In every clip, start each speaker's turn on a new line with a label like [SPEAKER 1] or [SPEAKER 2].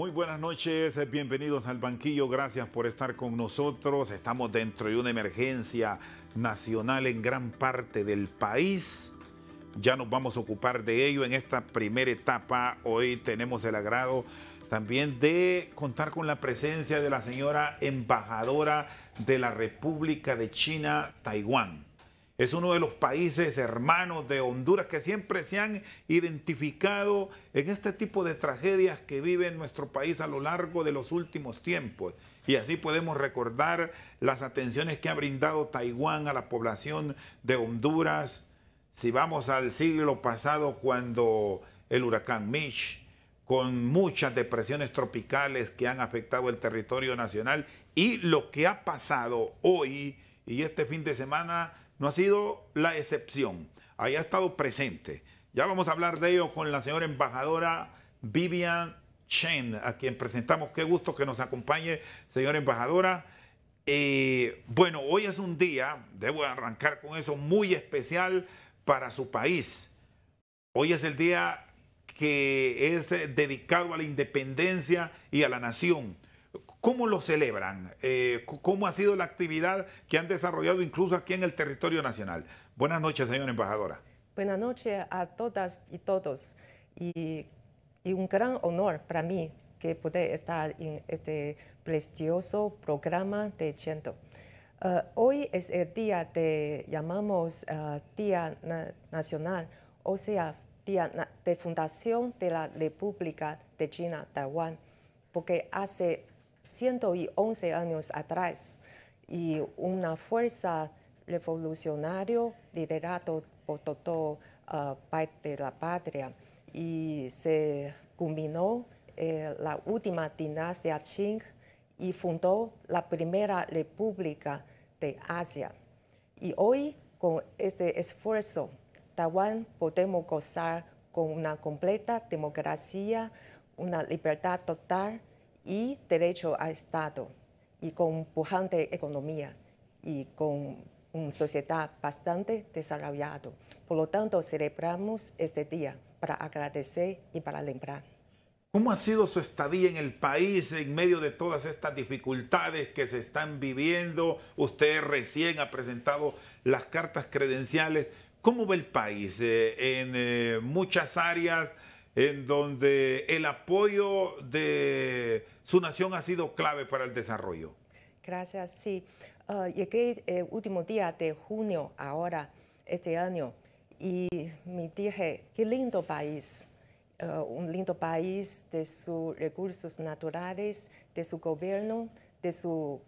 [SPEAKER 1] Muy buenas noches, eh, bienvenidos al banquillo, gracias por estar con nosotros. Estamos dentro de una emergencia nacional en gran parte del país. Ya nos vamos a ocupar de ello en esta primera etapa. Hoy tenemos el agrado también de contar con la presencia de la señora embajadora de la República de China, Taiwán. Es uno de los países hermanos de Honduras que siempre se han identificado en este tipo de tragedias que vive nuestro país a lo largo de los últimos tiempos. Y así podemos recordar las atenciones que ha brindado Taiwán a la población de Honduras. Si vamos al siglo pasado cuando el huracán Mitch, con muchas depresiones tropicales que han afectado el territorio nacional y lo que ha pasado hoy y este fin de semana no ha sido la excepción. haya ha estado presente. Ya vamos a hablar de ello con la señora embajadora Vivian Chen, a quien presentamos. Qué gusto que nos acompañe, señora embajadora. Eh, bueno, hoy es un día, debo arrancar con eso, muy especial para su país. Hoy es el día que es eh, dedicado a la independencia y a la nación. ¿Cómo lo celebran? Eh, ¿Cómo ha sido la actividad que han desarrollado incluso aquí en el territorio nacional? Buenas noches, señora embajadora.
[SPEAKER 2] Buenas noches a todas y todos. Y, un gran honor para mí que pude estar en este prestigioso programa de Chento. Eh, hoy es el día de, llamamos eh, Día Nacional, o sea, Día de Fundación de la República de China, Taiwán, porque hace 111 años atrás y una fuerza revolucionaria liderada por toda ah, parte de la patria y se culminó eh, la última dinastía Qing y fundó la primera república de Asia. Y hoy, con este esfuerzo, Taiwán podemos gozar con una completa democracia, una libertad total y derecho a Estado y con pujante economía y con una sociedad bastante desarrollada. Por lo tanto, celebramos este día para agradecer y para lembrar.
[SPEAKER 1] ¿Cómo ha sido su estadía en el país en medio de todas estas dificultades que se están viviendo? Usted recién ha presentado las cartas credenciales. ¿Cómo ve el país? Eh, en eh, muchas áreas en donde el apoyo de su nación ha sido clave para el desarrollo.
[SPEAKER 2] Gracias, sí. llegué ah, el eh, último día de junio ahora, este año, y me dije, qué lindo país, ah, un lindo país de sus recursos naturales, de su gobierno, de su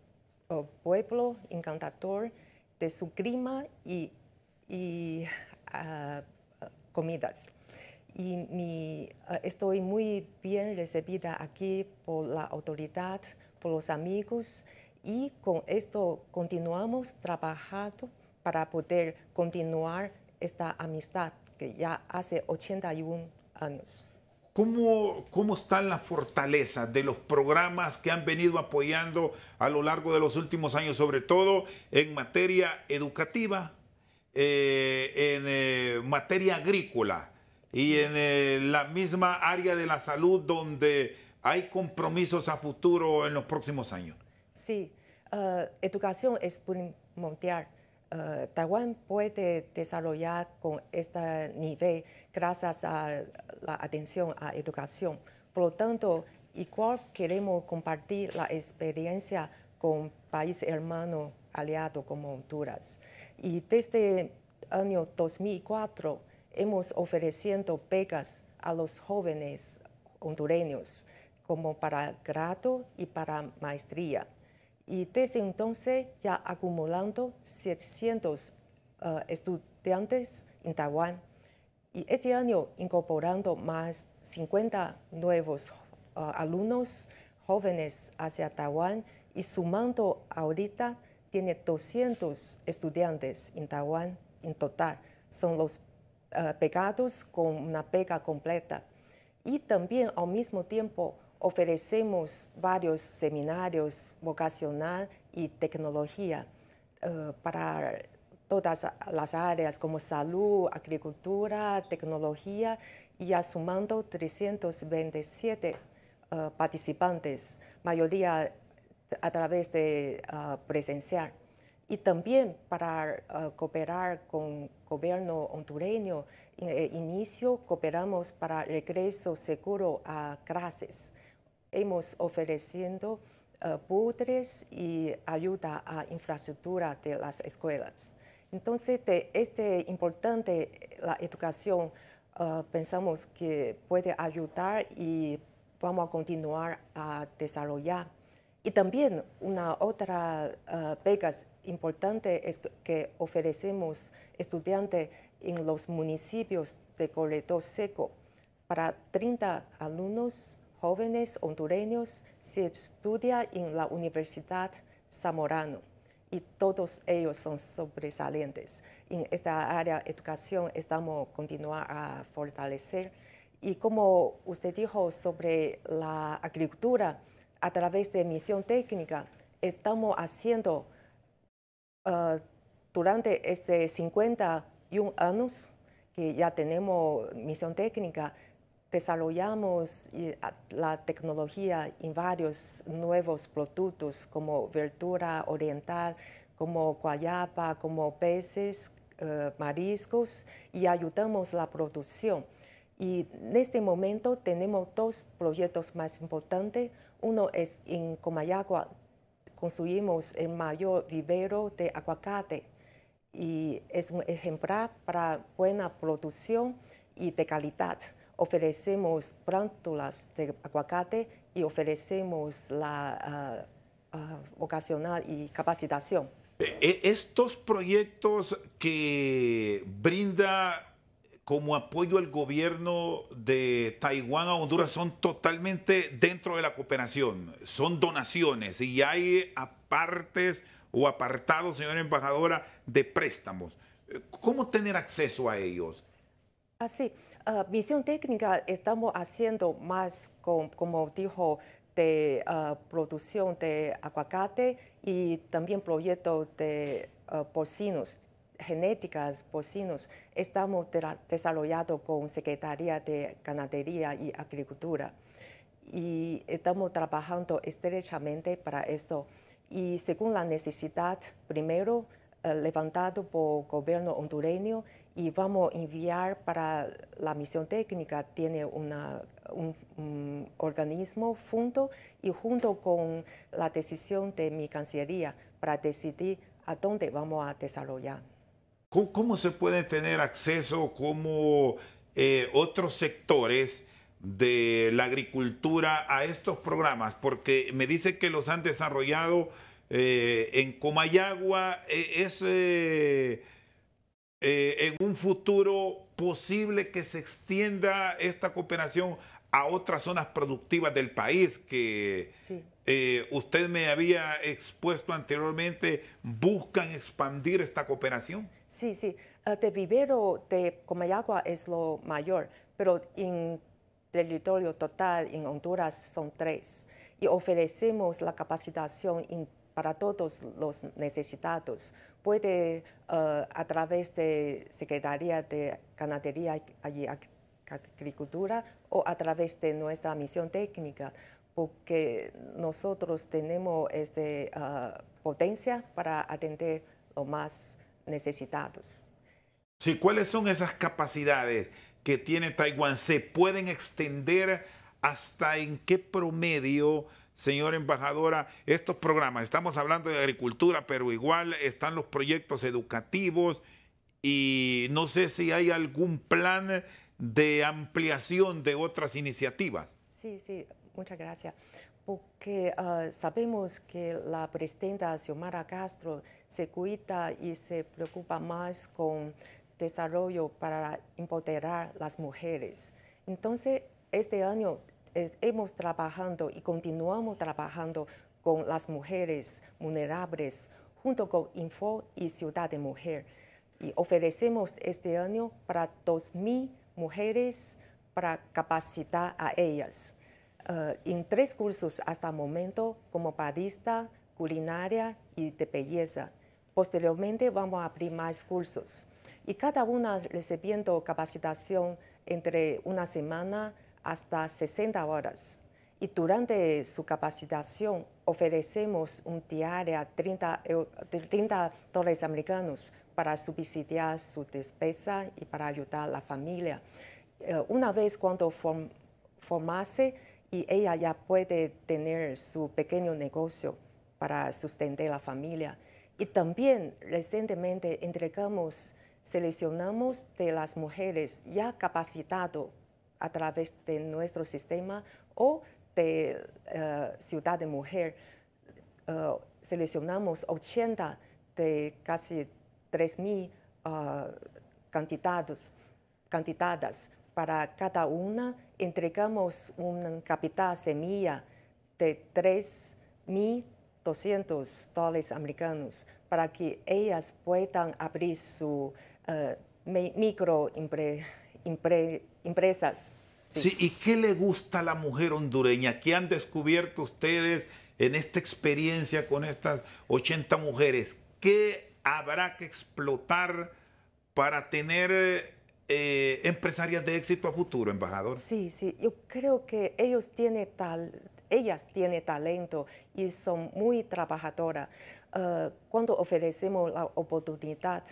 [SPEAKER 2] ah, pueblo encantador, de su clima y comidas y ah, estoy muy bien recibida aquí por la autoridad, por los amigos y con esto continuamos trabajando para poder continuar esta amistad que ya hace 81 años.
[SPEAKER 1] ¿Cómo, ¿Cómo están las fortalezas de los programas que han venido apoyando a lo largo de los últimos años, sobre todo en materia educativa, eh, en eh, materia agrícola? y en eh, la misma área de la salud donde hay compromisos a futuro en los próximos años.
[SPEAKER 2] Sí, eh, educación es primordial. Eh, Taiwán puede desarrollar con este nivel gracias a la atención a educación. Por lo tanto, igual queremos compartir la experiencia con países hermanos aliado como Honduras. Y desde el año 2004, hemos ofreciendo becas a los jóvenes hondureños como para grado y para maestría. Y desde entonces ya acumulando 700 eh, estudiantes en Taiwán. Y este año incorporando más 50 nuevos eh, alumnos jóvenes hacia Taiwán y sumando ahorita tiene 200 estudiantes en Taiwán en total. Son los eh, pegados con una pega completa. Y también al mismo tiempo ofrecemos varios seminarios vocacional y tecnología eh, para todas las áreas como salud, agricultura, tecnología y asumando 327 eh, participantes, mayoría a través de presencial y también para eh, cooperar con gobierno hondureño, eh, eh, inicio cooperamos para regreso seguro a clases. Hemos ofreciendo uh, y ayuda a infraestructura de las escuelas. Entonces, este importante la educación pensamos que puede ayudar y vamos a continuar a desarrollar y también una otra uh, importante es que ofrecemos estudiantes en los municipios de corredor seco. Para 30 alumnos jóvenes hondureños se estudia en la Universidad Zamorano y todos ellos son sobresalientes. En esta área de educación estamos continuando a fortalecer. Y como usted dijo sobre la agricultura, a través de misión técnica estamos haciendo uh, durante este 51 años que ya tenemos misión técnica, desarrollamos la tecnología en varios nuevos productos como verdura oriental, como guayapa, como peces, uh, mariscos y ayudamos la producción. Y en este momento tenemos dos proyectos más importantes. Uno es en Comayagua, construimos el mayor vivero de aguacate y es un ejemplar para buena producción y de calidad. Ofrecemos plántulas de aguacate y ofrecemos la ah, ah, vocacional y capacitación.
[SPEAKER 1] E, estos proyectos que brinda como apoyo al gobierno de Taiwán a Honduras son totalmente dentro de la cooperación, son donaciones y hay apartes o apartados, señora embajadora, de préstamos. Eh, ¿Cómo tener acceso a ellos?
[SPEAKER 2] Así, ah, misión ah, técnica estamos haciendo más, con, como dijo, de ah, producción de aguacate y también proyectos de porcinos genéticas porcinos estamos desarrollando con Secretaría de Ganadería y Agricultura y estamos trabajando estrechamente para esto. Y según la necesidad, primero eh, levantado por el gobierno hondureño y vamos a enviar para la misión técnica, tiene un, un, organismo junto y junto con la decisión de mi cancillería para decidir a dónde vamos a desarrollar.
[SPEAKER 1] ¿Cómo, se puede tener acceso, como eh, otros sectores de la agricultura a estos programas? Porque me dice que los han desarrollado eh, en Comayagua. Eh, ¿Es en un futuro posible que se extienda esta cooperación a otras zonas productivas del país que usted me había expuesto anteriormente, buscan expandir esta cooperación?
[SPEAKER 2] Sí, sí. Eh, de vivero de Comayagua es lo mayor, pero en territorio total en Honduras son tres. Y ofrecemos la capacitación para todos los necesitados. Puede eh, a través de Secretaría de Ganadería y Agricultura o a través de nuestra misión técnica, porque nosotros tenemos este, eh, potencia para atender lo más necesitados.
[SPEAKER 1] Sí, ¿cuáles son esas capacidades que tiene Taiwán? ¿Se pueden extender hasta en qué promedio? señora embajadora, estos programas, estamos hablando de agricultura, pero igual están los proyectos educativos y no sé si hay algún plan de ampliación de otras iniciativas.
[SPEAKER 2] Sí, sí, muchas gracias porque ah, sabemos que la presidenta Xiomara Castro se cuida y se preocupa más con desarrollo para empoderar las mujeres. Entonces, este año hemos trabajando y continuamos trabajando con las mujeres vulnerables junto con Info y Ciudad de Mujer. Y ofrecemos este año para 2.000 mujeres para capacitar a ellas. Eh, en tres cursos hasta el momento como padista, culinaria y de belleza. Posteriormente vamos a abrir más cursos y cada una recibiendo capacitación entre una semana hasta 60 horas. Y durante su capacitación ofrecemos un diario 30, 30 eh, dólares americanos para subsidiar su despesa y para ayudar a la familia. Eh, una vez cuando formase, y ella ya puede tener su pequeño negocio para sustentar la familia. Y también recientemente entregamos, seleccionamos de las mujeres ya capacitado a través de nuestro sistema o de eh, Ciudad de Mujer, eh, seleccionamos 80 de casi 3.000 mil eh, cantidades. candidatas para cada una entregamos un capital semilla de 3.200 dólares americanos para que ellas puedan abrir sus eh, microempresas.
[SPEAKER 1] ¿y qué le gusta a la mujer hondureña? ¿Qué han descubierto ustedes en esta experiencia con estas 80 mujeres? ¿Qué habrá que explotar para tener eh, eh, empresarias de éxito a futuro, embajador? Sí,
[SPEAKER 2] sí, yo creo que ellos tienen tal, ellas tienen talento y son muy trabajadoras. Eh, cuando ofrecemos la oportunidad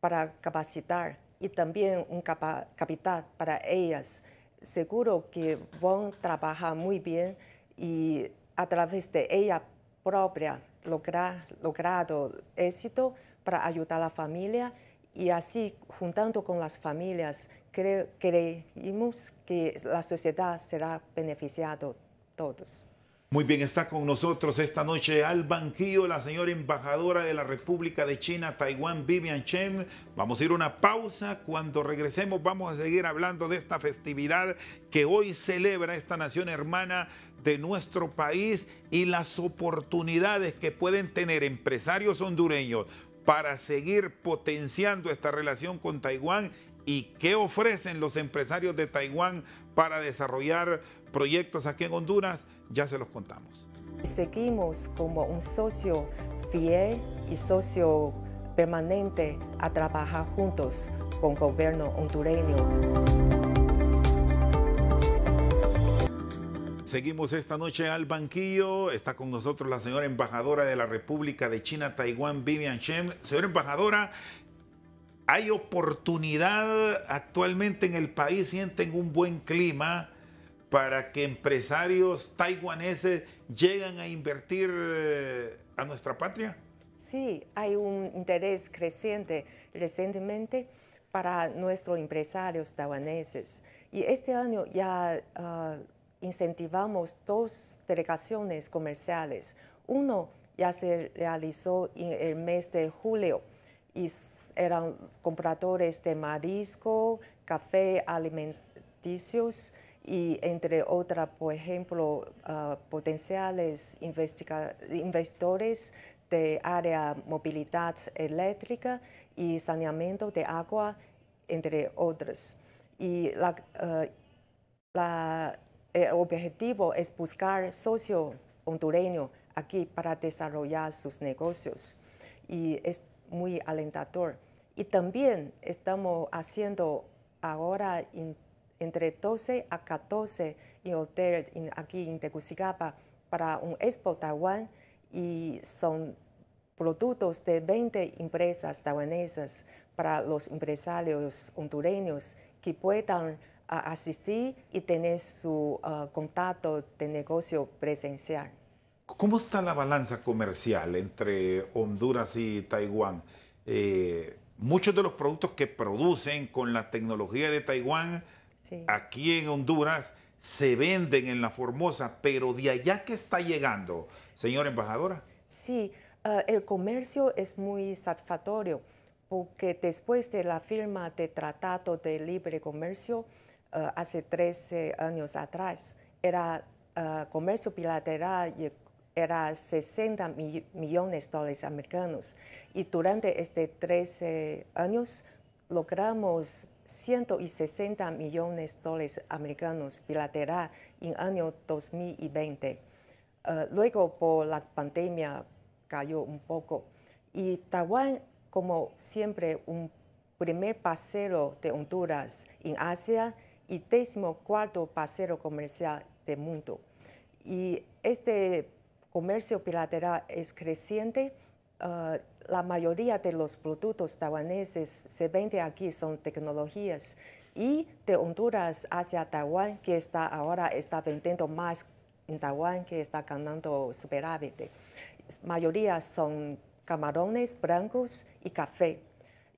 [SPEAKER 2] para capacitar y también un capital para ellas, seguro que van a trabajar muy bien y a través de ella propia lograr logrado éxito para ayudar a la familia y así, juntando con las familias, creemos creímos que la sociedad será beneficiada todos.
[SPEAKER 1] Muy bien, está con nosotros esta noche al banquillo la señora embajadora de la República de China, Taiwán, Vivian Chen. Vamos a ir a una pausa. Cuando regresemos vamos a seguir hablando de esta festividad que hoy celebra esta nación hermana de nuestro país y las oportunidades que pueden tener empresarios hondureños, para seguir potenciando esta relación con Taiwán y qué ofrecen los empresarios de Taiwán para desarrollar proyectos aquí en Honduras, ya se los
[SPEAKER 2] contamos. Seguimos como un socio fiel y socio permanente a trabajar juntos con el gobierno hondureño.
[SPEAKER 1] seguimos esta noche al banquillo. Está con nosotros la señora embajadora de la República de China, Taiwán, Vivian Shen. Señora embajadora, ¿hay oportunidad actualmente en el país? ¿Sienten un buen clima para que empresarios taiwaneses lleguen a invertir eh, a nuestra patria?
[SPEAKER 2] Sí, hay un interés creciente recientemente para nuestros empresarios taiwaneses. Y este año ya ah, incentivamos dos delegaciones comerciales. Uno ya se realizó en el mes de julio y eran compradores de marisco, café alimenticios y entre otras, por ejemplo, ah, potenciales investidores de área movilidad eléctrica y saneamiento de agua, entre otras. Y la, ah, la el eh, objetivo es buscar socio hondureño aquí para desarrollar sus negocios y es muy alentador. Y también estamos haciendo ahora entre 12 a 14 hoteles aquí en Tegucigalpa para un Expo Taiwán y son productos de 20 empresas taiwanesas para los empresarios hondureños que puedan asistir y tener su ah, contacto de negocio presencial.
[SPEAKER 1] ¿Cómo está la balanza comercial entre Honduras y Taiwán? Eh, muchos de los productos que producen con la tecnología de Taiwán aquí en Honduras se venden en La Formosa, pero de allá que está llegando, señora embajadora.
[SPEAKER 2] Sí, ah, el comercio es muy satisfactorio porque después de la firma de Tratado de Libre Comercio, eh, hace 13 años atrás, era eh, comercio bilateral era 60 millones de dólares americanos. Y durante estos 13 años logramos 160 millones de dólares americanos bilateral en año 2020. Eh, luego por la pandemia cayó un poco. Y Taiwán, como siempre, un primer pasero de Honduras en Asia y décimo cuarto pasero comercial del mundo. Y este comercio bilateral es creciente. Ah, la mayoría de los productos taiwaneses se venden aquí son tecnologías y de Honduras hacia Taiwán, que está ahora está vendiendo más en Taiwán, que está ganando superávit. La mayoría son camarones blancos y café.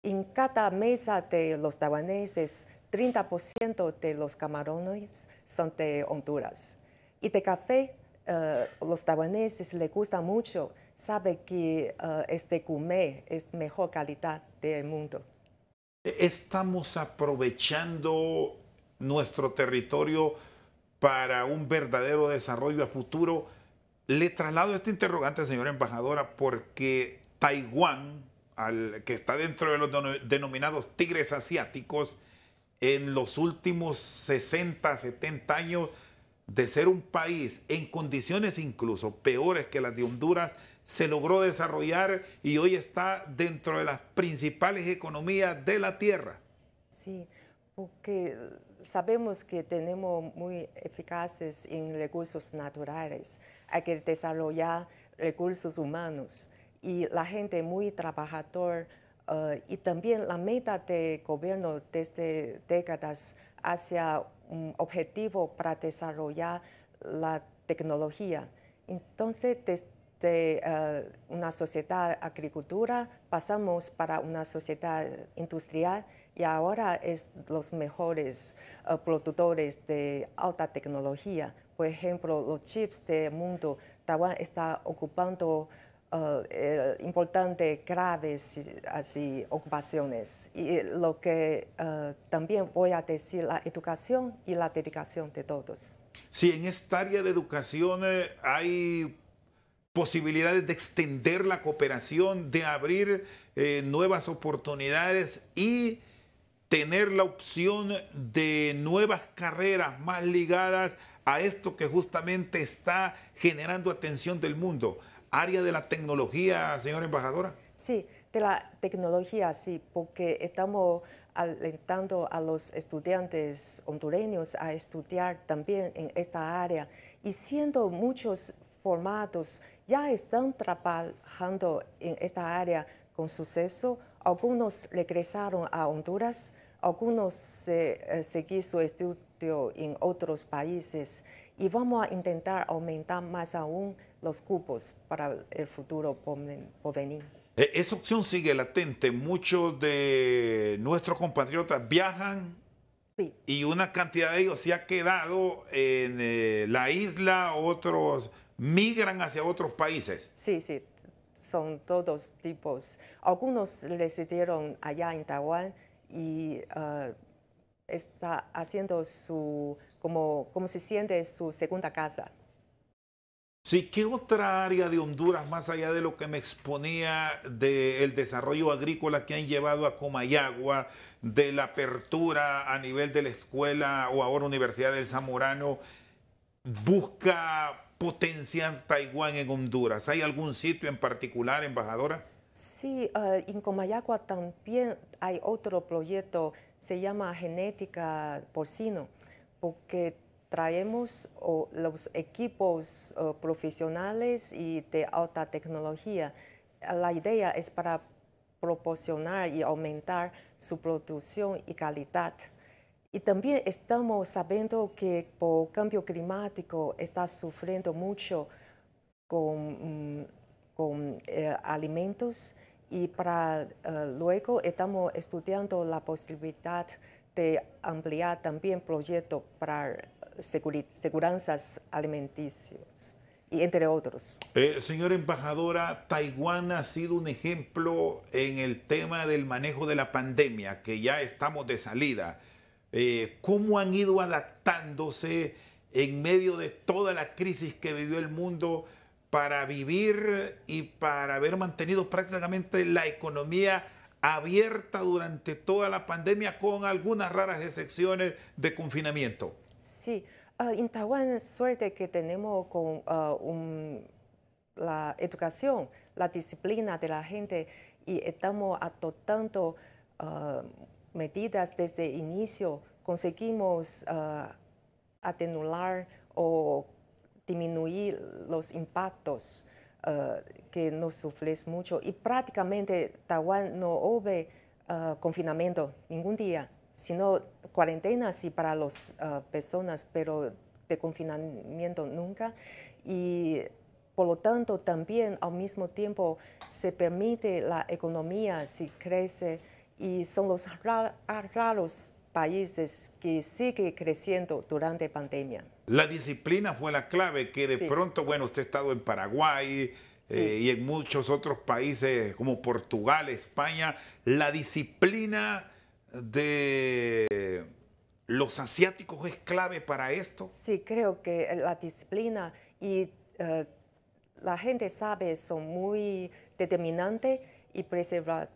[SPEAKER 2] En cada mesa de los taiwaneses 30% de los camarones son de Honduras. Y de café, eh, los taiwaneses les gusta mucho, sabe que eh, este gourmet es mejor calidad del mundo.
[SPEAKER 1] Estamos aprovechando nuestro territorio para un verdadero desarrollo a futuro. Le traslado este interrogante, señora embajadora, porque Taiwán, que está dentro de los denominados tigres asiáticos, en los últimos 60, 70 años de ser un país en condiciones incluso peores que las de Honduras, se logró desarrollar y hoy está dentro de las principales economías de la tierra.
[SPEAKER 2] Sí, porque sabemos que tenemos muy eficaces en recursos naturales, hay que desarrollar recursos humanos y la gente muy trabajadora eh, y también la meta de gobierno desde décadas hacia un objetivo para desarrollar la tecnología. Entonces, desde eh, una sociedad agricultura pasamos para una sociedad industrial y ahora es los mejores eh, productores de alta tecnología. Por ejemplo, los chips del mundo, Taiwán está ocupando eh, eh, importantes, graves así, ocupaciones. Y lo que eh, también voy a decir, la educación y la dedicación de todos.
[SPEAKER 1] Sí, en esta área de educación hay posibilidades de extender la cooperación, de abrir nuevas oportunidades y tener la opción de nuevas carreras más ligadas a esto que justamente está generando atención del mundo, área de la tecnología, señora embajadora?
[SPEAKER 2] Sí, de la tecnología, sí, porque estamos alentando a los estudiantes hondureños a estudiar también en esta área y siendo muchos formatos ya están trabajando en esta área con suceso. Algunos regresaron a Honduras, algunos se eh, su estudio en otros países y vamos a intentar aumentar más aún los cupos para el futuro por venir.
[SPEAKER 1] E, esa opción sigue latente. Muchos de nuestros compatriotas viajan y una cantidad de ellos se ha quedado en eh, la isla, otros migran hacia otros países.
[SPEAKER 2] Sí, sí, son todos tipos. Algunos residieron allá en Taiwán y ah, está haciendo su, como, como se siente su segunda casa.
[SPEAKER 1] Sí, ¿qué otra área de Honduras, más allá de lo que me exponía del desarrollo agrícola que han llevado a Comayagua, de la apertura a nivel de la escuela o ahora Universidad del Zamorano, busca potenciar Taiwán en Honduras? ¿Hay algún sitio en particular, embajadora?
[SPEAKER 2] Sí, eh, en Comayagua también hay otro proyecto, se llama Genética Porcino, porque traemos los equipos profesionales y de alta tecnología. La idea es para proporcionar y aumentar su producción y calidad. Y también estamos sabiendo que por cambio climático está sufriendo mucho con, mm, con eh, alimentos y para eh, luego estamos estudiando la posibilidad de ampliar también proyectos para seguranzas alimenticios y entre otros.
[SPEAKER 1] Eh, señora embajadora, Taiwán ha sido un ejemplo en el tema del manejo de la pandemia, que ya estamos de salida. Eh, ¿Cómo han ido adaptándose en medio de toda la crisis que vivió el mundo para vivir y para haber mantenido prácticamente la economía abierta durante toda la pandemia con algunas raras excepciones de confinamiento?
[SPEAKER 2] Sí, ah, en Taiwán suerte que tenemos con ah, la educación, la disciplina de la gente y estamos adoptando ah, medidas desde el inicio. Conseguimos atenuar o disminuir los impactos que nos sufres mucho y prácticamente Taiwán no hubo confinamiento ningún día sino cuarentena sí para las ah, personas, pero de confinamiento nunca. Y por lo tanto, también al mismo tiempo se permite la economía si crece y son los ah, raros países que sigue creciendo durante pandemia.
[SPEAKER 1] La disciplina fue la clave que de pronto, bueno, usted ha estado en Paraguay, eh, y en muchos otros países como Portugal, España, la disciplina de los asiáticos es clave para esto?
[SPEAKER 2] Sí, creo que la disciplina y eh, la gente sabe son muy determinantes y preservantes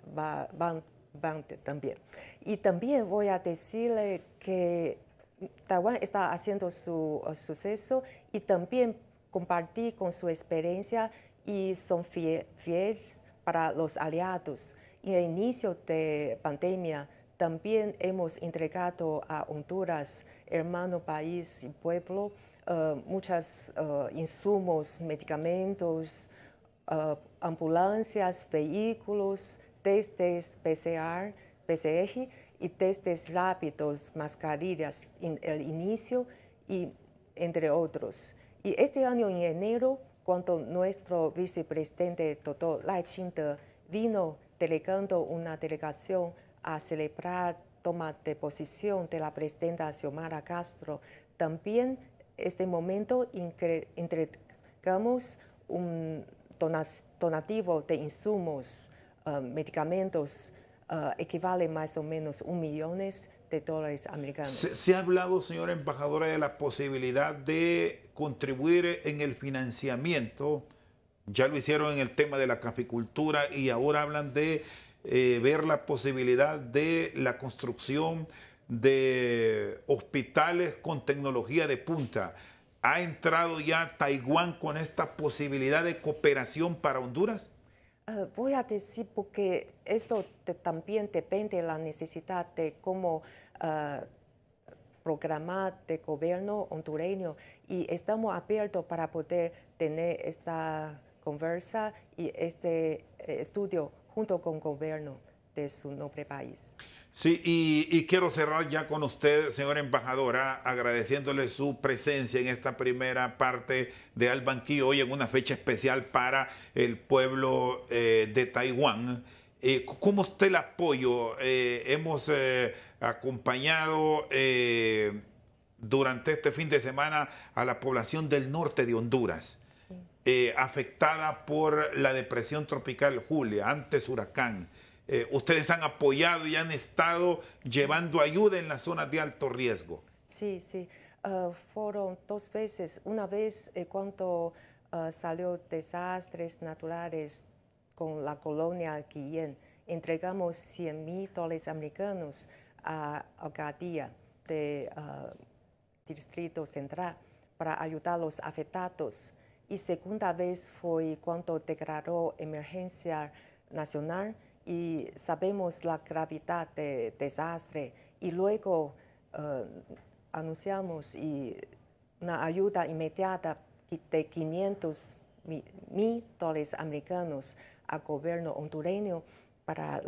[SPEAKER 2] también. Y también voy a decirle que Taiwán está haciendo su eh, suceso y también compartí con su experiencia y son fieles para los aliados. En el inicio de pandemia, también hemos entregado a Honduras, hermano país y pueblo, eh, muchos eh, insumos, medicamentos, eh, ambulancias, vehículos, testes PCR, PCR y testes rápidos, mascarillas en el inicio y entre otros. Y este año en enero, cuando nuestro vicepresidente Toto Lai vino delegando una delegación a celebrar toma de posición de la presidenta Xiomara Castro, también este momento entregamos un donativo de insumos, um, medicamentos, equivalen uh, equivale más o menos un millón de dólares americanos. se,
[SPEAKER 1] ha hablado, señora embajadora, de la posibilidad de contribuir en el financiamiento. Ya lo hicieron en el tema de la caficultura y ahora hablan de eh, ver la posibilidad de la construcción de hospitales con tecnología de punta. ¿Ha entrado ya Taiwán con esta posibilidad de cooperación para Honduras?
[SPEAKER 2] Ah, voy a decir porque esto también depende de la necesidad de cómo ah, programar de gobierno hondureño y estamos abiertos para poder tener esta conversa y este eh, estudio junto con el gobierno de su noble país.
[SPEAKER 1] Sí, y, quiero cerrar ya con usted, señora embajadora, ah, agradeciéndole su presencia en esta primera parte de Albanquí, hoy en una fecha especial para el pueblo eh, de Taiwán. Eh, ¿Cómo está el apoyo? Eh, hemos acompañado durante este fin de semana a la población del norte de Honduras. Eh, afectada por la depresión tropical Julia, antes huracán. Eh, ustedes han apoyado y han estado llevando ayuda en las zonas de alto riesgo.
[SPEAKER 2] Sí, sí. Eh, fueron dos veces. Una vez cuando salió desastres naturales con la colonia en, entregamos 100 mil dólares americanos a Alcaldía de Distrito Central para ayudar a los afectados y segunda vez fue cuando declaró emergencia nacional y sabemos la gravedad del desastre y luego eh, anunciamos una ayuda inmediata de 500 mil dólares americanos al gobierno hondureño para,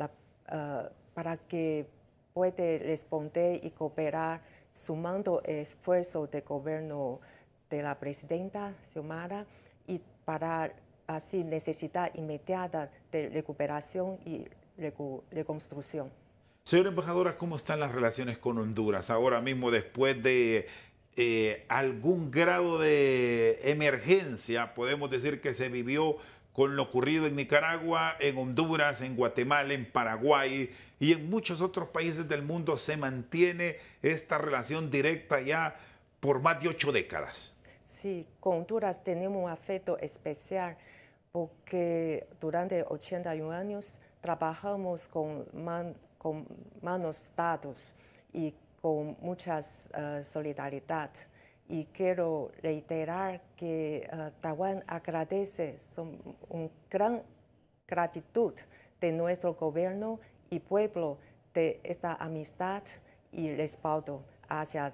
[SPEAKER 2] eh, para que pueda responder y cooperar sumando esfuerzo del gobierno de la presidenta Xiomara y para así necesitar inmediata de recuperación y reconstrucción.
[SPEAKER 1] Señora embajadora, ¿cómo están las relaciones con Honduras ahora mismo después de eh, algún grado de emergencia? Podemos decir que se vivió con lo ocurrido en Nicaragua, en Honduras, en Guatemala, en Paraguay y en muchos otros países del mundo se mantiene esta relación directa ya por más de ocho décadas.
[SPEAKER 2] Sí, con Honduras tenemos un afecto especial porque durante 81 años trabajamos con, con manos dados y con mucha eh, solidaridad. Y quiero reiterar que eh, Taiwán agradece son, un gran gratitud de nuestro gobierno y pueblo de esta amistad y respaldo hacia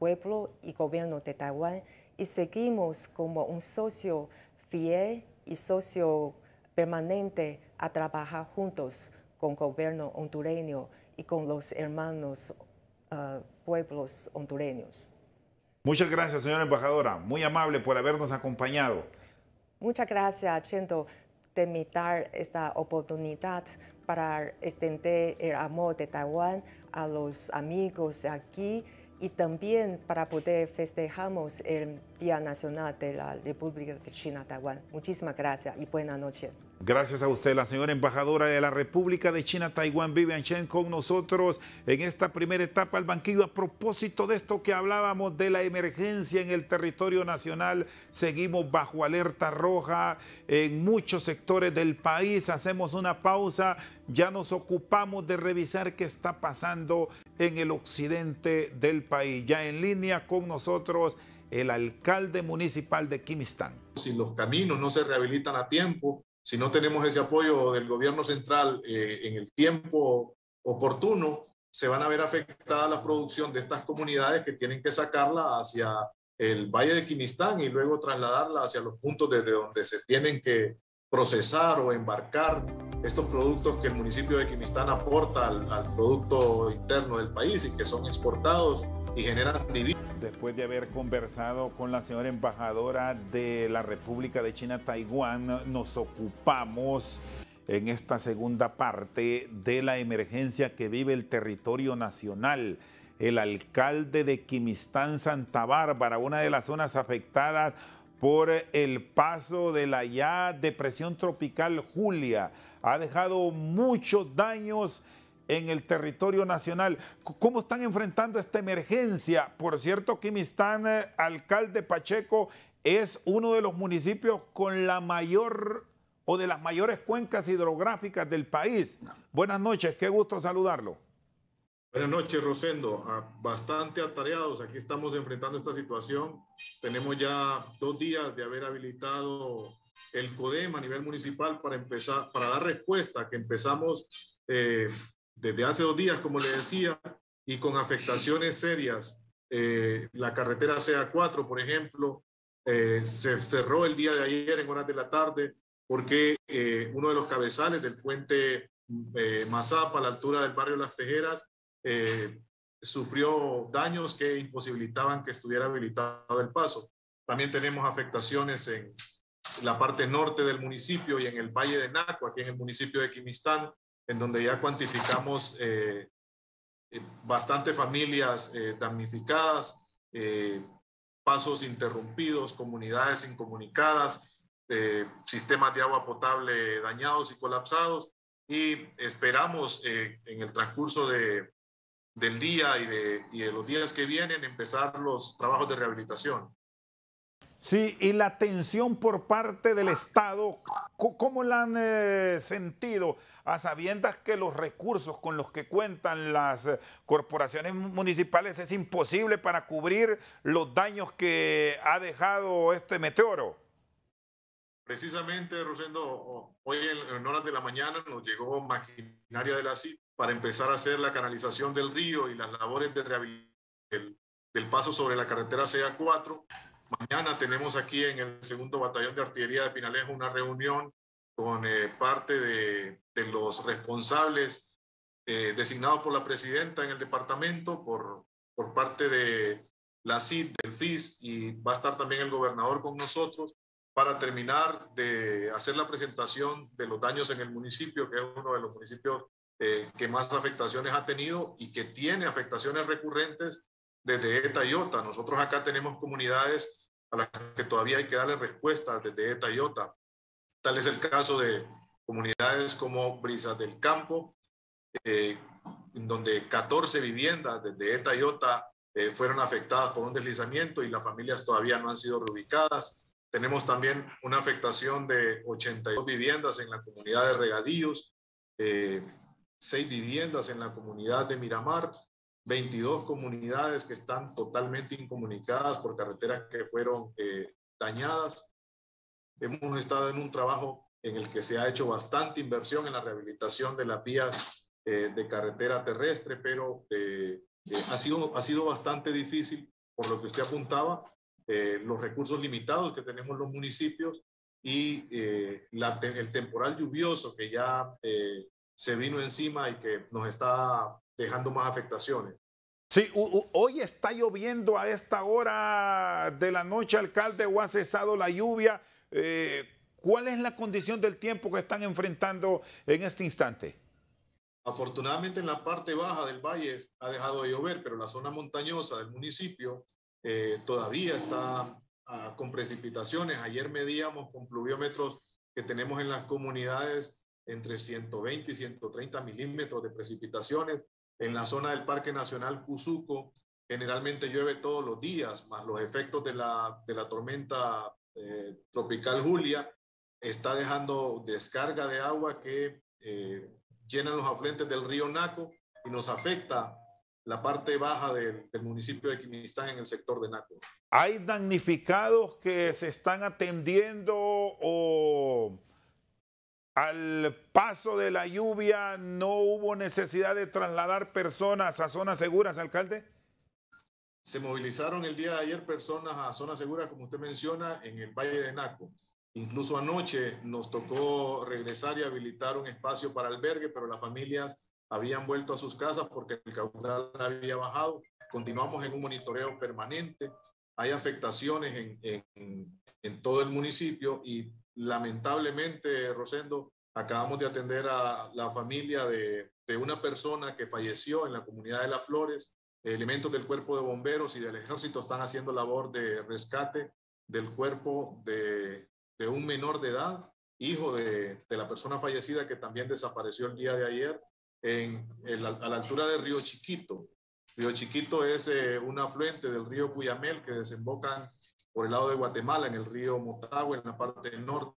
[SPEAKER 2] pueblo y gobierno de Taiwán y seguimos como un socio fiel y socio permanente a trabajar juntos con el gobierno hondureño y con los hermanos ah, pueblos hondureños.
[SPEAKER 1] Muchas gracias, señora embajadora. Muy amable por habernos acompañado.
[SPEAKER 2] Muchas gracias, Chento, de dar esta oportunidad para extender el amor de Taiwán a los amigos aquí y también para poder festejamos el Día Nacional de la República de China-Taiwán. Muchísimas gracias y buena noche.
[SPEAKER 1] Gracias a usted, la señora embajadora de la República de China, Taiwán, Vivian Chen, con nosotros en esta primera etapa al banquillo. A propósito de esto que hablábamos de la emergencia en el territorio nacional, seguimos bajo alerta roja en muchos sectores del país. Hacemos una pausa, ya nos ocupamos de revisar qué está pasando en el occidente del país. Ya en línea con nosotros el alcalde municipal de Kimistán. Si los
[SPEAKER 3] caminos no se rehabilitan a tiempo, si no tenemos ese apoyo del gobierno central eh, en el tiempo oportuno, se van a ver afectada la producción de estas comunidades que tienen que sacarla hacia el Valle de Quimistán y luego trasladarla hacia los puntos desde donde se tienen que procesar o embarcar estos productos que el municipio de Quimistán aporta al producto interno del país y que son exportados y genera
[SPEAKER 1] Después de haber conversado con la señora embajadora de la República de China, Taiwán, nos ocupamos en esta segunda parte de la emergencia que vive el territorio nacional. El alcalde de Quimistán, Santa Bárbara, una de las zonas afectadas por el paso de la ya depresión tropical Julia, ha dejado muchos daños en el territorio nacional. ¿Cómo están enfrentando esta emergencia? Por cierto, Kimistán, eh, alcalde Pacheco, es uno de los municipios con la mayor o de las mayores cuencas hidrográficas del país. Buenas noches, qué gusto saludarlo.
[SPEAKER 3] Buenas noches, Rosendo. Ah, bastante atareados. Aquí estamos enfrentando esta situación. Tenemos ya dos días de haber habilitado el CODEM a nivel municipal para empezar, para dar respuesta, que empezamos eh, desde hace dos días, como le decía, y con afectaciones serias. Eh, la carretera CA4, por ejemplo, eh, se cerró el día de ayer en horas de la tarde porque eh, uno de los cabezales del puente Mazapa, a la altura del barrio Las Tejeras, sufrió daños que imposibilitaban que estuviera habilitado el paso. También tenemos afectaciones en la parte norte del municipio y en el Valle de Naco, aquí en el municipio de Quimistán, en donde ya cuantificamos eh, eh bastante familias eh, damnificadas, eh, pasos interrumpidos, comunidades incomunicadas, sistemas de agua potable dañados y colapsados. Y esperamos en el transcurso de, del día y de, y de los días que vienen empezar los trabajos de rehabilitación.
[SPEAKER 1] Sí, y la atención por parte del Estado, ¿cómo la han sentido? a sabiendas que los recursos con los que cuentan las eh, corporaciones municipales es imposible para cubrir los daños que ha dejado este meteoro.
[SPEAKER 3] Precisamente, Rosendo, hoy en horas de la mañana nos llegó maquinaria de la CIT para empezar a hacer la canalización del río y las labores de rehabilitación del, paso sobre la carretera CA4. Mañana tenemos aquí en el segundo batallón de artillería de Pinalejo una reunión con eh, parte de, los responsables eh, designados por la presidenta en el departamento, por, por parte de la CID, del FIS, y va a estar también el gobernador con nosotros para terminar de hacer la presentación de los daños en el municipio, que es uno de los municipios eh, que más afectaciones ha tenido y que tiene afectaciones recurrentes desde ETA y OTA. Nosotros acá tenemos comunidades a las que todavía hay que darle respuesta desde ETA y OTA. Tal es el caso de comunidades como Brisas del Campo, eh, en donde 14 viviendas desde ETA y OTA eh, fueron afectadas por un deslizamiento y las familias todavía no han sido reubicadas. Tenemos también una afectación de 82 viviendas en la comunidad de Regadillos, eh, seis 6 viviendas en la comunidad de Miramar, 22 comunidades que están totalmente incomunicadas por carreteras que fueron dañadas. Hemos estado en un trabajo en el que se ha hecho bastante inversión en la rehabilitación de las vías eh, de carretera terrestre, pero eh, eh, ha, sido, ha sido bastante difícil, por lo que usted apuntaba, los recursos limitados que tenemos los municipios y el temporal lluvioso que ya se vino encima y que nos está dejando más afectaciones. Sí, hoy está lloviendo
[SPEAKER 1] a esta hora de la noche, alcalde, o ha cesado la lluvia. Eh, ¿Cuál es la condición del tiempo que están enfrentando en este instante?
[SPEAKER 3] Afortunadamente en la parte baja del valle ha dejado de llover, pero la zona montañosa del municipio eh, todavía está ah, con precipitaciones. Ayer medíamos con pluviómetros que tenemos en las comunidades entre 120 y 130 milímetros de precipitaciones. En la zona del Parque Nacional Cuzuco generalmente llueve todos los días, más los efectos de la, de la tormenta eh, tropical Julia está dejando descarga de agua que eh, llenan los afluentes del río Naco y nos afecta la parte baja del, municipio de Quimistán en el sector de Naco.
[SPEAKER 1] ¿Hay damnificados que se están atendiendo o al paso de la lluvia no hubo necesidad de trasladar personas a zonas seguras, alcalde?
[SPEAKER 3] Se movilizaron el día de ayer personas a zonas seguras, como usted menciona, en el Valle de Naco. Incluso anoche nos tocó regresar y habilitar un espacio para albergue, pero las familias habían vuelto a sus casas porque el caudal había bajado. Continuamos en un monitoreo permanente. Hay afectaciones en, todo el municipio y lamentablemente, Rosendo, acabamos de atender a la familia de, de una persona que falleció en la comunidad de Las Flores Elementos del cuerpo de bomberos y del ejército están haciendo labor de rescate del cuerpo de, un menor de edad, hijo de, la persona fallecida que también desapareció el día de ayer en, a la altura del Río Chiquito. Río Chiquito es eh, un afluente del río Cuyamel que desemboca por el lado de Guatemala, en el río Motagua, en la parte norte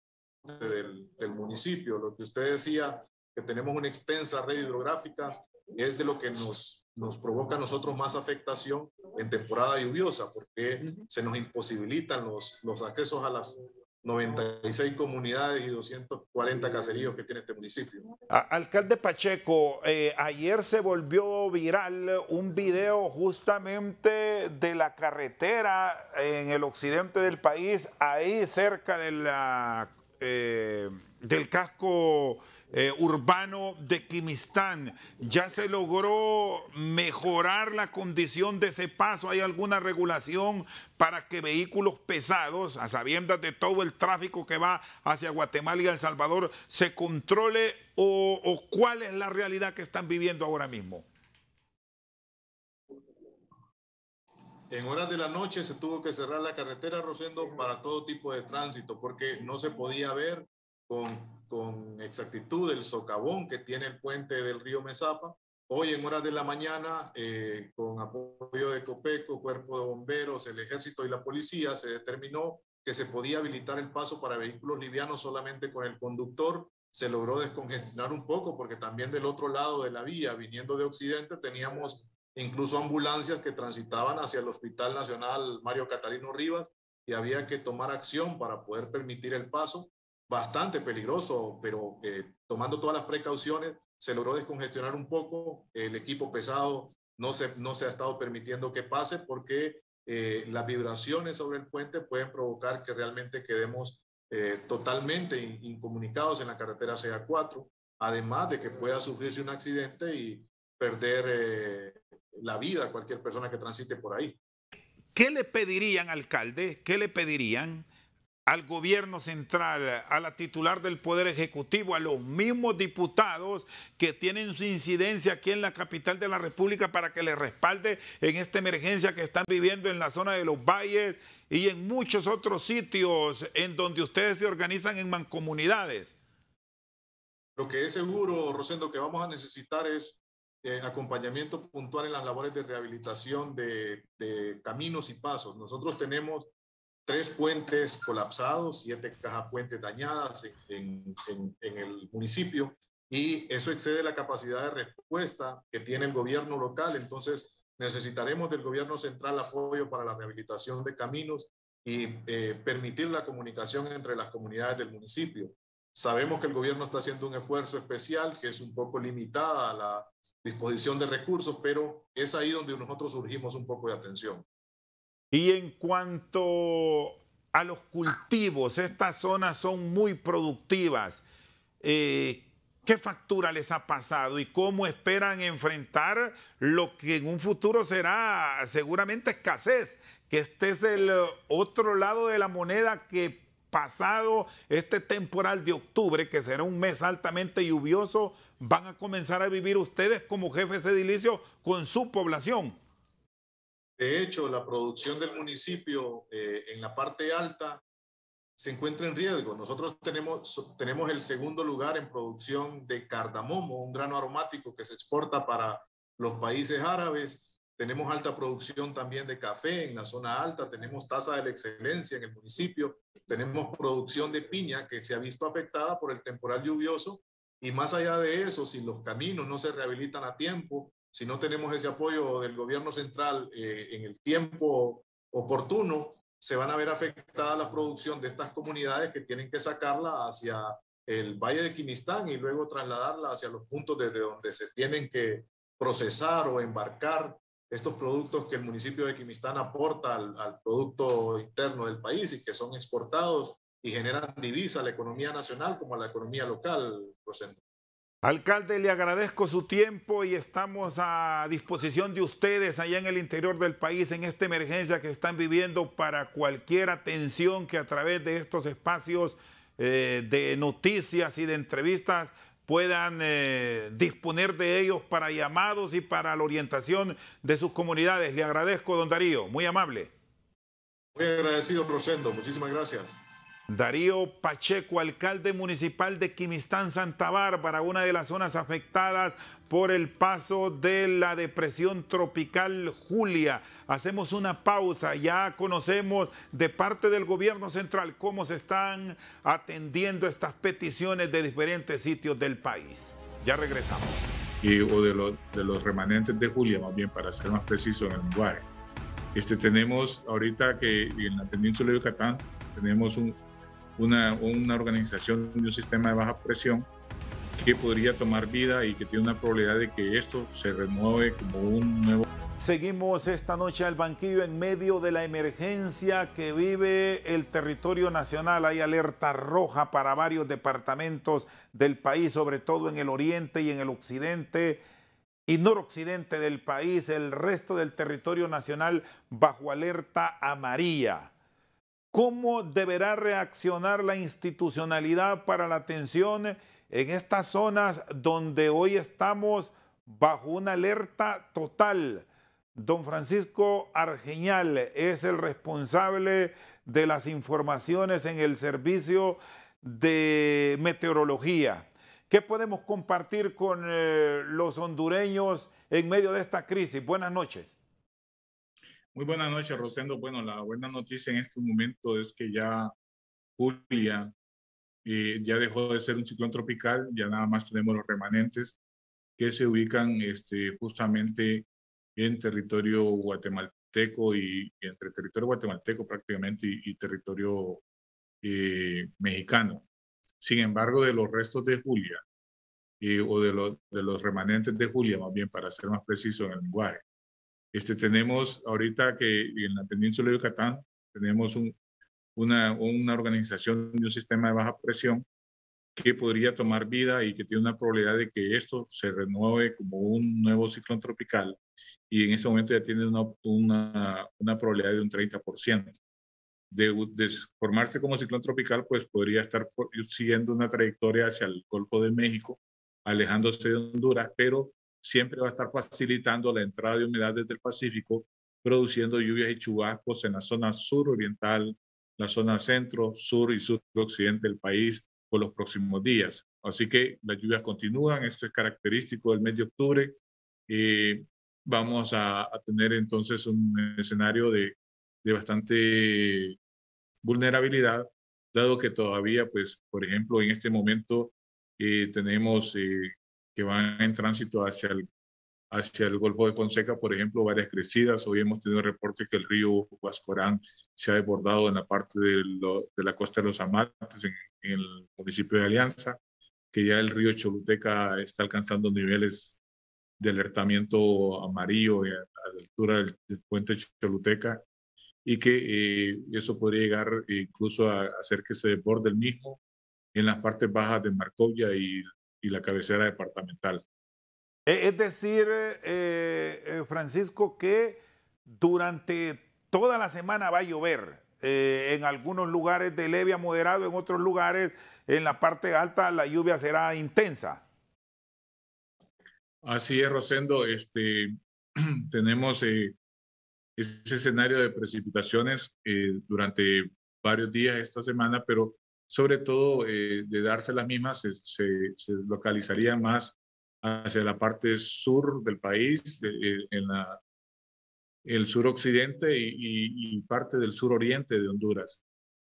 [SPEAKER 3] del municipio. Lo que usted decía, que tenemos una extensa red hidrográfica, es de lo que nos nos provoca a nosotros más afectación en temporada lluviosa, porque se nos imposibilitan los, los accesos a las 96 comunidades y 240 caseríos que tiene este municipio.
[SPEAKER 1] Alcalde Pacheco, eh, ayer se volvió viral un video justamente de la carretera en el occidente del país, ahí cerca de la, eh, del casco eh, urbano de Quimistán. ¿Ya se logró mejorar la condición de ese paso? ¿Hay alguna regulación para que vehículos pesados, a sabiendas de todo el tráfico que va hacia Guatemala y El Salvador, se controle o cuál es la realidad que están viviendo ahora mismo?
[SPEAKER 3] En horas de la noche se tuvo que cerrar la carretera Rosendo para todo tipo de tránsito porque no se podía ver con, exactitud el socavón que tiene el puente del río Mesapa. Hoy en horas de la mañana, eh, con apoyo de Copeco, Cuerpo de Bomberos, el Ejército y la Policía, se determinó que se podía habilitar el paso para vehículos livianos solamente con el conductor. Se logró descongestionar un poco porque también del otro lado de la vía, viniendo de Occidente, teníamos incluso ambulancias que transitaban hacia el Hospital Nacional Mario Catalino Rivas y había que tomar acción para poder permitir el paso bastante peligroso, pero eh, tomando todas las precauciones, se logró descongestionar un poco. El equipo pesado no se, no se ha estado permitiendo que pase porque eh, las vibraciones sobre el puente pueden provocar que realmente quedemos eh, totalmente incomunicados en la carretera CA4, además de que pueda sufrirse un accidente y perder la vida a cualquier persona que transite por ahí.
[SPEAKER 1] ¿Qué le pedirían, alcalde? ¿Qué le pedirían? al gobierno central, a la titular del Poder Ejecutivo, a los mismos diputados que tienen su incidencia aquí en la capital de la República para que les respalde en esta emergencia que están viviendo en la zona de los valles y en muchos otros sitios en donde ustedes se organizan en mancomunidades.
[SPEAKER 3] Lo que es seguro, Rosendo, que vamos a necesitar es eh, acompañamiento puntual en las labores de rehabilitación de caminos y pasos. Nosotros tenemos tres puentes colapsados, siete cajas puentes dañadas en, el municipio y eso excede la capacidad de respuesta que tiene el gobierno local. Entonces, necesitaremos del gobierno central apoyo para la rehabilitación de caminos y eh, permitir la comunicación entre las comunidades del municipio. Sabemos que el gobierno está haciendo un esfuerzo especial, que es un poco limitada a la disposición de recursos, pero es ahí donde nosotros surgimos un poco de atención.
[SPEAKER 1] Y en cuanto a los cultivos, estas zonas son muy productivas. Eh, ¿Qué factura les ha pasado y cómo esperan enfrentar lo que en un futuro será seguramente escasez? Que este es el eh, otro lado de la moneda que pasado este temporal de octubre, que será un mes altamente lluvioso, van a comenzar a vivir ustedes como jefes edilicios con su población.
[SPEAKER 3] De hecho, la producción del municipio eh, en la parte alta se encuentra en riesgo. Nosotros tenemos, tenemos el segundo lugar en producción de cardamomo, un grano aromático que se exporta para los países árabes. Tenemos alta producción también de café en la zona alta, tenemos tasa de la excelencia en el municipio, tenemos producción de piña que se ha visto afectada por el temporal lluvioso y más allá de eso, si los caminos no se rehabilitan a tiempo, si no tenemos ese apoyo del gobierno central eh, en el tiempo oportuno, se van a ver afectadas la producción de estas comunidades que tienen que sacarla hacia el Valle de Quimistán y luego trasladarla hacia los puntos desde donde se tienen que procesar o embarcar estos productos que el municipio de Quimistán aporta al, producto interno del país y que son exportados y generan divisa a la economía nacional como a la economía local,
[SPEAKER 1] Alcalde, le agradezco su tiempo y estamos a disposición de ustedes allá en el interior del país en esta emergencia que están viviendo para cualquier atención que a través de estos espacios eh, de noticias y de entrevistas puedan eh, disponer de ellos para llamados y para la orientación de sus comunidades. Le agradezco, don Darío, muy amable.
[SPEAKER 3] Muy agradecido, Rosendo, muchísimas gracias. Darío Pacheco,
[SPEAKER 1] alcalde municipal de Quimistán, Santa Bárbara, una de las zonas afectadas por el paso de la depresión tropical Julia. Hacemos una pausa, ya conocemos de parte del gobierno central cómo se están atendiendo estas peticiones de diferentes sitios del país. Ya regresamos.
[SPEAKER 4] Y, o de, de los remanentes de Julia, más bien para ser más preciso en el lugar. Este, tenemos ahorita que en la península de Yucatán tenemos un, una, organización de un sistema de baja presión que podría tomar vida y que tiene una probabilidad de
[SPEAKER 1] que esto se renueve como un nuevo. Seguimos esta noche al banquillo en medio de la emergencia que vive el territorio nacional. Hay alerta roja para varios departamentos del país, sobre todo en el oriente y en el occidente y noroccidente del país, el resto del territorio nacional bajo alerta amarilla. ¿Cómo deberá reaccionar la institucionalidad para la atención en estas zonas donde hoy estamos bajo una alerta total? Don Francisco Argeñal es el responsable de las informaciones en el servicio de meteorología. ¿Qué podemos compartir con eh, los hondureños en medio de esta crisis? Buenas noches.
[SPEAKER 4] Muy buenas noches, Rosendo. Bueno, la buena noticia en este momento es que ya Julia eh, ya dejó de ser un ciclón tropical, ya nada más tenemos los remanentes que se ubican este, justamente en territorio guatemalteco y, entre territorio guatemalteco prácticamente y, territorio eh, mexicano. Sin embargo, de los restos de Julia eh, o de, de los remanentes de Julia, más bien para ser más preciso en el lenguaje, este, tenemos ahorita que en la península de Yucatán tenemos una, una organización de un sistema de baja presión que podría tomar vida y que tiene una probabilidad de que esto se renueve como un nuevo ciclón tropical y en ese momento ya tiene una, una, una probabilidad de un 30%. De, de, formarse como ciclón tropical, pues podría estar siguiendo una trayectoria hacia el Golfo de México, alejándose de Honduras, pero siempre va a estar facilitando la entrada de humedad desde el Pacífico, produciendo lluvias y chubascos en la zona suroriental, la zona centro, sur y suroccidente del país por los próximos días. Así que las lluvias continúan, esto es característico del mes de octubre. Eh, vamos a, tener entonces un escenario de, bastante vulnerabilidad, dado que todavía, pues, por ejemplo, en este momento eh, tenemos eh, que van en tránsito hacia el, hacia el Golfo de conseca por ejemplo, varias crecidas. Hoy hemos tenido reportes que el río Huascorán se ha desbordado en la parte de, la costa de los Amantes, en, el municipio de Alianza, que ya el río Choluteca está alcanzando niveles de alertamiento amarillo a, la altura del, puente Choluteca y que eh, eso podría llegar incluso a hacer que se desborde el mismo en las partes bajas de Marcovia y y la cabecera departamental.
[SPEAKER 1] E, es decir, eh, eh, eh, Francisco, que durante toda la semana va a llover. en algunos lugares de leve a moderado, en otros lugares, en la parte alta, la lluvia será intensa.
[SPEAKER 4] Así es, Rosendo. Este, tenemos ese escenario de precipitaciones durante varios días esta semana, pero sobre todo eh, de darse las mismas, se, se, localizaría más hacia la parte sur del país, eh, en la, el suroccidente y, y, parte del sur suroriente de Honduras.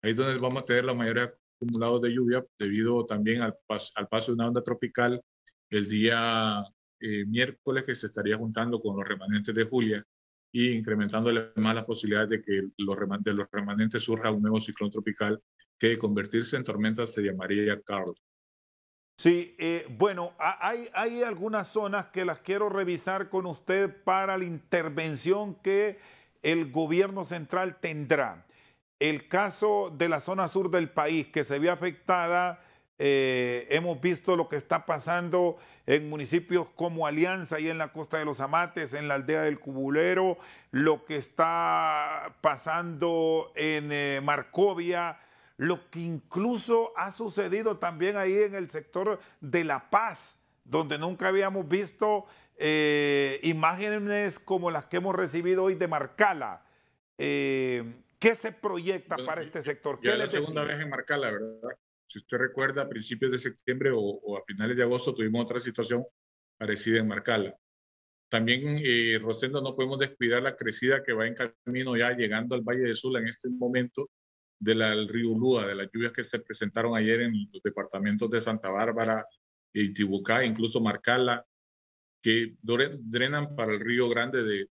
[SPEAKER 4] Ahí es donde vamos a tener la mayoría acumulados de lluvia debido también al, al paso de una onda tropical el día eh, miércoles que se estaría juntando con los remanentes de Julia y incrementando más las posibilidades de que los, de los remanentes surja un nuevo ciclón tropical que convertirse en tormenta se llamaría Carlos.
[SPEAKER 1] Sí, eh, bueno, hay, algunas zonas que las quiero revisar con usted para la intervención que el gobierno central tendrá. El caso de la zona sur del país que se vio afectada, eh, hemos visto lo que está pasando en municipios como Alianza y en la costa de los Amates, en la aldea del Cubulero, lo que está pasando en eh, Marcovia, lo que incluso ha sucedido también ahí en el sector de La Paz, donde nunca habíamos visto eh, imágenes como las que hemos recibido hoy de Marcala. Eh, ¿Qué se proyecta para este sector? ya es la segunda vez en Marcala, ¿verdad? Si usted
[SPEAKER 4] recuerda, a principios de septiembre o, a finales de agosto tuvimos otra situación parecida en Marcala. También, eh, Rosendo, no podemos descuidar la crecida que va en camino ya llegando al Valle de Sula en este momento del río Lúa, de las lluvias que se presentaron ayer en los departamentos de Santa Bárbara y Tibucá, incluso Marcala, que drenan para el río Grande de,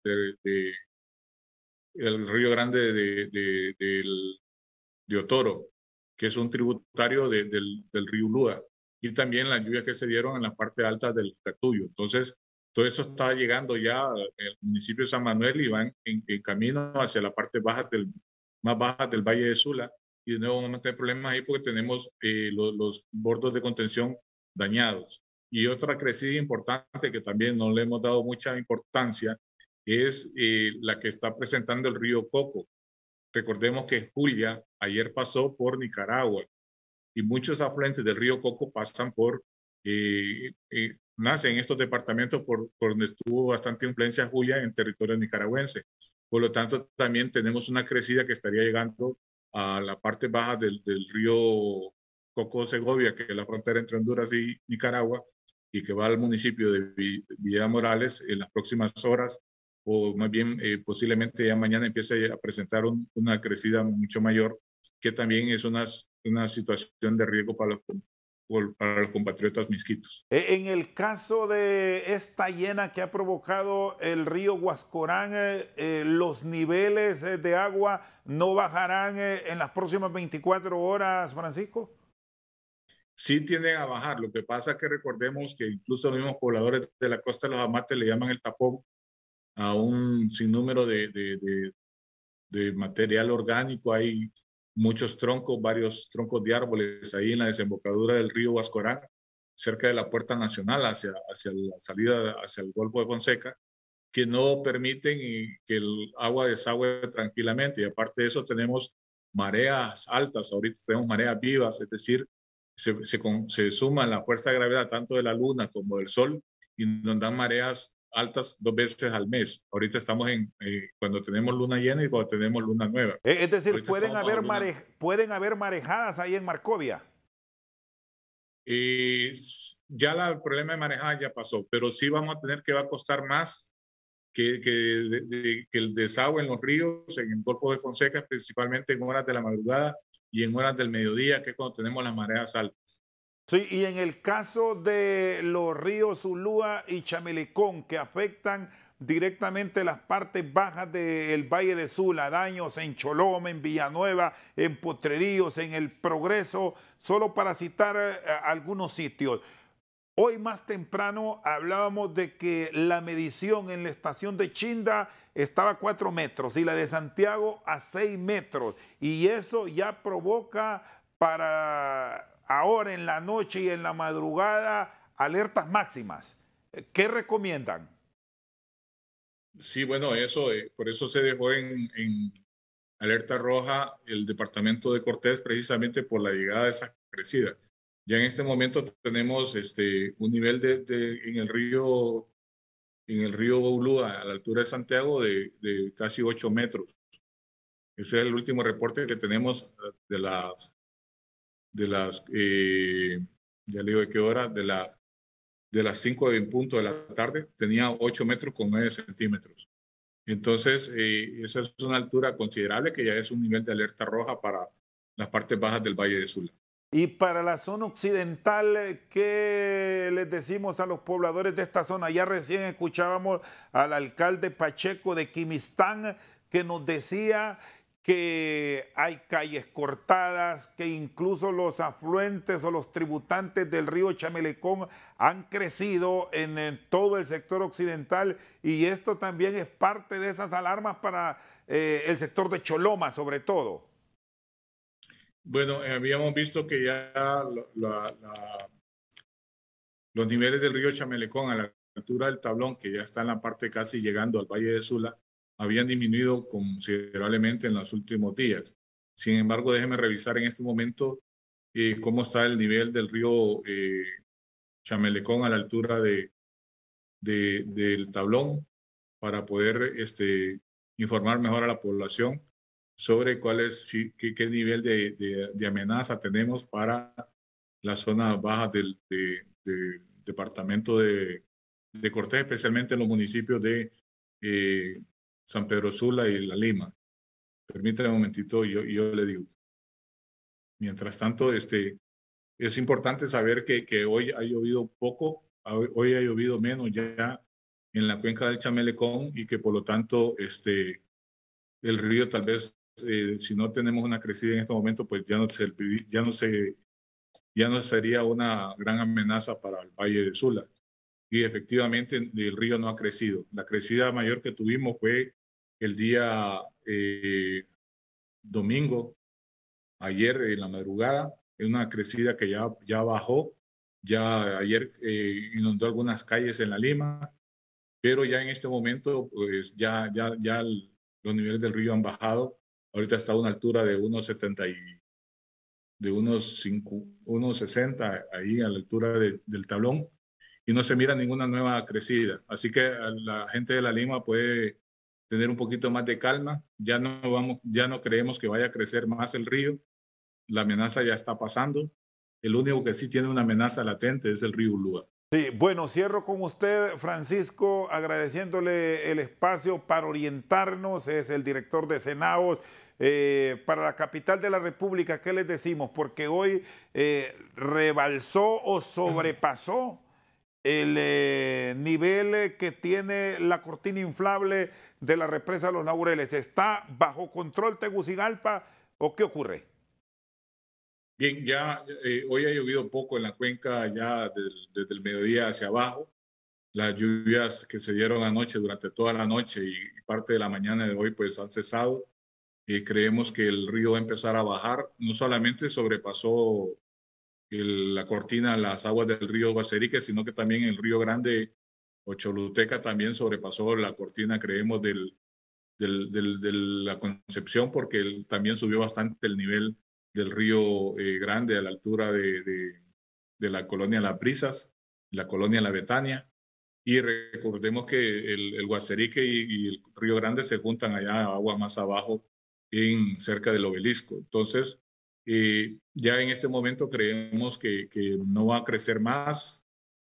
[SPEAKER 4] río Grande de, Otoro, que es un tributario del, río Lúa, y también las lluvias que se dieron en la parte alta del Catuyo. Entonces, todo eso está llegando ya al municipio de San Manuel y van en camino hacia la parte baja del, más bajas del Valle de Sula. Y de nuevo vamos a tener problemas ahí porque tenemos eh, los, bordos de contención dañados. Y otra crecida importante que también no le hemos dado mucha importancia es eh, la que está presentando el río Coco. Recordemos que Julia ayer pasó por Nicaragua y muchos afluentes del río Coco pasan por, eh, nacen en estos departamentos por, por, donde estuvo bastante influencia Julia en territorio nicaragüense. Por lo tanto, también tenemos una crecida que estaría llegando a la parte baja del, río coco segovia que es la frontera entre Honduras y Nicaragua, y que va al municipio de Villa Morales en las próximas horas, o más bien eh, posiblemente ya mañana empiece a presentar una crecida mucho mayor, que también es una, una situación de riesgo para los para los compatriotas misquitos.
[SPEAKER 1] E, en el caso de esta llena que ha provocado el río Huascorán, eh, eh, los niveles eh, de agua no bajarán en las próximas 24 horas, Francisco.
[SPEAKER 4] Sí tienden a bajar. Lo que pasa es que recordemos que incluso los mismos pobladores de la costa de los Amates le llaman el tapón a un sinnúmero de, de, material orgánico. Hay muchos troncos, varios troncos de árboles ahí en la desembocadura del río Huascorán, cerca de la puerta nacional hacia, hacia la salida, hacia el golfo de Fonseca, que no permiten que el agua desagüe tranquilamente. Y aparte de eso tenemos mareas altas, ahorita tenemos mareas vivas, es decir, se, se, la fuerza de gravedad tanto de la luna como del sol y nos dan mareas altas dos veces al mes. Ahorita estamos en eh, cuando tenemos luna llena y cuando tenemos luna
[SPEAKER 1] nueva. Eh, es decir, pueden haber, mare, pueden haber marejadas ahí en Marcovia.
[SPEAKER 4] Y ya la, el problema de marejadas ya pasó, pero sí vamos a tener que va a costar más que, que, que el desagüe en los ríos, en el golfo de Fonseca, principalmente en horas de la madrugada y en horas del mediodía, que es cuando tenemos las mareas
[SPEAKER 1] altas. Sí, y en el caso de los ríos Ulúa y Chamelecón, que afectan directamente las partes bajas del Valle de Sula, daños en Choloma, en Villanueva, en Potreríos, en El Progreso, solo para citar eh, algunos sitios. Hoy más temprano hablábamos de que la medición en la estación de Chinda estaba a 4 metros y la de Santiago a 6 metros. Y eso ya provoca para ahora en la noche y en la madrugada, alertas máximas. ¿Qué recomiendan?
[SPEAKER 4] Sí, bueno, eso, eh, por eso se dejó en, alerta roja el departamento de Cortés precisamente por la llegada de esa crecida. Ya en este momento tenemos este, un nivel de, en el río en el río a, la altura de Santiago de, de, casi 8 metros. Ese es el último reporte que tenemos eh, de las de las, eh, ya de qué hora, de, la, las 5 punto de la tarde, tenía 8 metros con 9 centímetros. Entonces, eh, esa es una altura considerable
[SPEAKER 1] que ya es un nivel de alerta roja para las partes bajas del Valle de Sula. Y para la zona occidental, eh, ¿qué les decimos a los pobladores de esta zona? Ya recién escuchábamos al alcalde Pacheco de Quimistán que nos decía que hay calles cortadas, que incluso los afluentes o los tributantes del río Chamelecón han crecido en, todo el sector occidental y esto también es parte de esas alarmas para eh, el sector de Choloma sobre todo.
[SPEAKER 4] Bueno, eh, habíamos visto que ya los niveles del río Chamelecón a la altura del tablón, que ya está en la parte casi llegando al Valle de Sula, habían disminuido considerablemente en los últimos días. Sin embargo, déjeme revisar en este momento eh, cómo está el nivel del río eh, Chamelecón a la altura de, de, del tablón para poder este, informar mejor a la población sobre cuál es, qué, nivel de, amenaza tenemos para las zonas bajas del, de, departamento de, Cortés, especialmente los municipios de eh, San Pedro Sula y La Lima. Permítame un momentito, yo, yo le digo. Mientras tanto, este, es importante saber que, que hoy ha llovido poco, hoy ha llovido menos ya en la cuenca del Chamelecón y que por lo tanto este, el río tal vez, eh, si no tenemos una crecida en este momento, pues ya no, ya, no se, ya no sería una gran amenaza para el Valle de Sula. Y efectivamente el río no ha crecido. La crecida mayor que tuvimos fue el día eh, domingo, ayer en la madrugada, en una crecida que ya, ya bajó, ya ayer eh, inundó algunas calles en la Lima, pero ya en este momento, pues ya, ya, ya los niveles del río han bajado, ahorita está a una altura de unos 70 y, de unos, 60, ahí a la altura del tablón, y no se mira ninguna nueva crecida. Así que la gente de la Lima puede tener un poquito más de calma. Ya no, vamos, ya no creemos que vaya a crecer más el río. La amenaza ya está pasando. El único que sí tiene una amenaza latente es el río Ulúa.
[SPEAKER 1] Sí, bueno, cierro con usted, Francisco, agradeciéndole el espacio para orientarnos. Es el director de Senaos. Eh, para la capital de la República, ¿qué les decimos? Porque hoy eh, rebalsó o sobrepasó el eh, nivel eh, que tiene la cortina inflable de la represa de los Naureles. ¿Está bajo control Tegucigalpa o qué ocurre?
[SPEAKER 4] Bien, ya eh, hoy ha llovido poco en la cuenca, ya desde el mediodía hacia abajo. Las lluvias que se dieron anoche durante toda la noche y parte de la mañana de hoy pues han cesado. y creemos que el río va a empezar a bajar. No solamente sobrepasó la cortina las aguas del río Guacerique, sino que también el río Grande o Choluteca también sobrepasó la cortina, creemos, del, de la Concepción, porque él también subió bastante el nivel del río eh, Grande a la altura de, de, la colonia La Prisas, la colonia La Betania. Y recordemos que el, el Guacerique y, el río Grande se juntan allá aguas más abajo en cerca del obelisco. Entonces, eh, ya en este momento creemos que, no va a crecer más,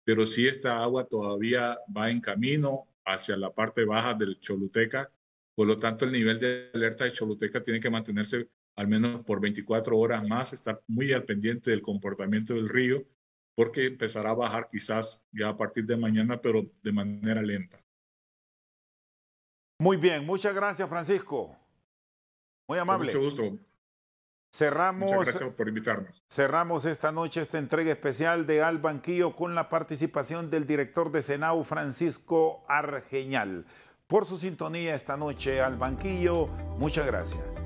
[SPEAKER 4] pero sí esta agua todavía va en camino hacia la parte baja del Choluteca. Por lo tanto, el nivel de alerta de Choluteca tiene que mantenerse al menos por 24 horas más, Está muy al pendiente del comportamiento del río, porque empezará a bajar quizás ya a partir de mañana, pero de manera lenta.
[SPEAKER 1] Muy bien, muchas gracias Francisco. Muy amable. mucho gusto. Cerramos, Muchas gracias por invitarnos. Cerramos esta noche esta entrega especial de Al Banquillo con la participación del director de Senau, Francisco Argeñal. Por su sintonía esta noche al banquillo, muchas gracias.